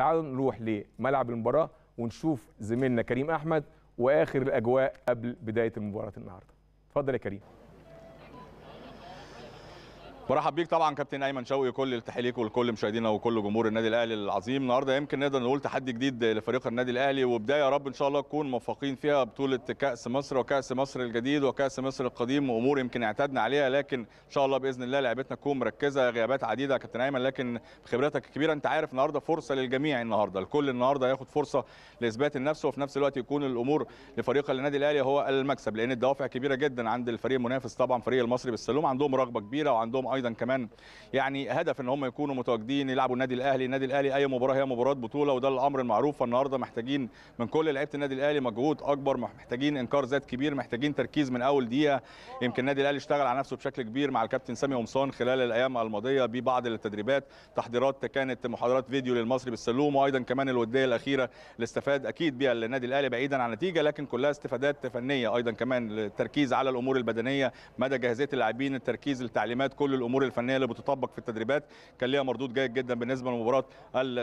تعالوا نروح لملعب المباراه ونشوف زميلنا كريم احمد واخر الاجواء قبل بدايه مباراه النهارده اتفضل يا كريم مرحب بيك طبعا كابتن ايمن شوقي كل التحيه ليك ولكل مشاهدينا وكل جمهور النادي الاهلي العظيم النهارده يمكن نقدر نقول تحدي جديد لفريق النادي الاهلي وبدايه يا رب ان شاء الله تكون موفقين فيها بطوله كاس مصر وكاس مصر الجديد وكاس مصر القديم وامور يمكن اعتدنا عليها لكن ان شاء الله باذن الله لعبتنا تكون مركزه غيابات عديده يا كابتن ايمن لكن بخبرتك الكبيره انت عارف النهارده فرصه للجميع النهارده الكل النهارده هياخد فرصه لاثبات النفس وفي نفس الوقت يكون الامور لفريق النادي الاهلي هو المكسب لان الدوافع كبيره جدا عند الفريق المنافس طبعا فريق المصري بالسلوم عندهم رغبه كبيره وعندهم ايضا كمان يعني هدف ان هم يكونوا متواجدين يلعبوا النادي الاهلي النادي الاهلي اي مباراه هي مباراه بطوله وده الامر المعروف فالنهارده محتاجين من كل لعيبه النادي الاهلي مجهود اكبر محتاجين انكار ذات كبير محتاجين تركيز من اول دقيقه يمكن النادي الاهلي اشتغل على نفسه بشكل كبير مع الكابتن سامي قمصان خلال الايام الماضيه ببعض التدريبات تحضيرات كانت محاضرات فيديو للمصري بالسلوم وايضا كمان الوديه الاخيره اللي استفاد اكيد بها النادي الاهلي بعيدا عن النتيجه لكن كلها استفادات فنيه ايضا كمان التركيز على الامور البدنيه مدى جاهزيه اللاعبين التركيز التعليمات كل الامور الامور الفنيه اللي بتطبق في التدريبات كان ليها مردود جيد جدا بالنسبه لمباراه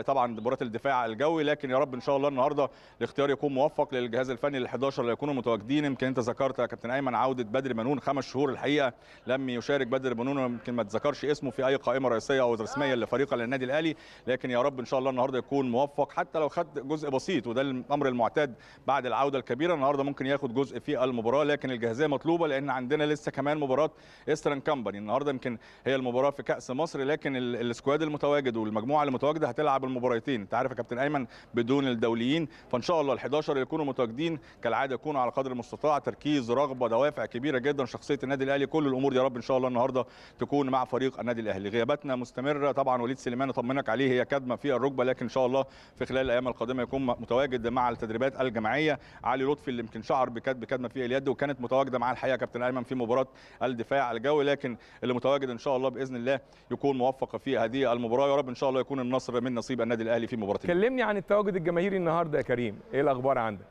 طبعا مباراه الدفاع الجوي لكن يا رب ان شاء الله النهارده الاختيار يكون موفق للجهاز الفني ال 11 اللي يكونوا متواجدين يمكن انت ذكرت يا كابتن ايمن عوده بدر منون خمس شهور الحقيقه لم يشارك بدر منون يمكن ما تذكرش اسمه في اي قائمه رئيسيه او رسميه لفريق النادي الاهلي لكن يا رب ان شاء الله النهارده يكون موفق حتى لو خد جزء بسيط وده الامر المعتاد بعد العوده الكبيره النهارده ممكن ياخد جزء في المباراه لكن الجاهزيه مطلوبه لان عندنا لسه كمان مباراه استرن كامباني النهارده يمكن هي المباراه في كاس مصر لكن السكواد المتواجد والمجموعه المتواجده هتلعب المباراتين انت عارف يا كابتن ايمن بدون الدوليين فان شاء الله ال11 اللي يكونوا متواجدين كالعاده يكونوا على قدر المستطاع تركيز رغبه دوافع كبيره جدا شخصيه النادي الاهلي كل الامور يا رب ان شاء الله النهارده تكون مع فريق النادي الاهلي غياباتنا مستمره طبعا وليد سليمان اطمنك عليه هي كدمه في الركبه لكن ان شاء الله في خلال الايام القادمه يكون متواجد مع التدريبات الجماعيه علي لطفي اللي يمكن شعر بكدمه في اليد وكانت متواجده مع الحقيقه كابتن ايمن في مباراه الدفاع الجوي لكن اللي متواجد ان شاء الله باذن الله يكون موفق في هذه المباراه يا رب ان شاء الله يكون النصر من نصيب النادي الاهلي في مباراه كلمني عن التواجد الجماهيري النهارده يا كريم ايه الاخبار عندك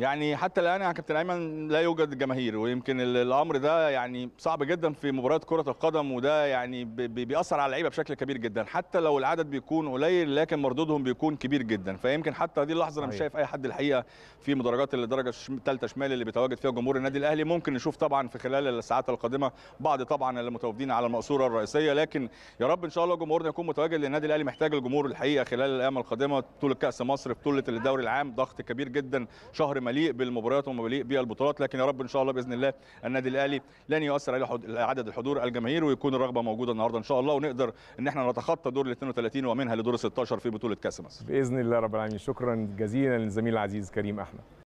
يعني حتى الان يا كابتن ايمن لا يوجد جماهير ويمكن الامر ده يعني صعب جدا في مباريات كره القدم وده يعني بيأثر على اللعيبه بشكل كبير جدا حتى لو العدد بيكون قليل لكن مردودهم بيكون كبير جدا فيمكن حتى هذه اللحظه انا مش شايف اي حد الحقيقه في مدرجات الدرجه الثالثه شمال اللي بيتواجد فيها جمهور النادي الاهلي ممكن نشوف طبعا في خلال الساعات القادمه بعض طبعا المتواجدين على المقصوره الرئيسيه لكن يا رب ان شاء الله جمهورنا يكون متواجد للنادي الاهلي محتاج الجمهور الحقيقه خلال الايام القادمه بطوله كاس مصر بطوله الدوري العام ضغط كبير جدا شهر مليء بالمباريات ومليء بالبطولات لكن يا رب ان شاء الله باذن الله النادي الاهلي لن يؤثر على عدد الحضور الجماهير ويكون الرغبه موجوده النهارده ان شاء الله ونقدر ان احنا نتخطى دور ال 32 ومنها لدور 16 في بطوله كاس مصر باذن الله رب العالمين شكرا جزيلا للزميل العزيز كريم احمد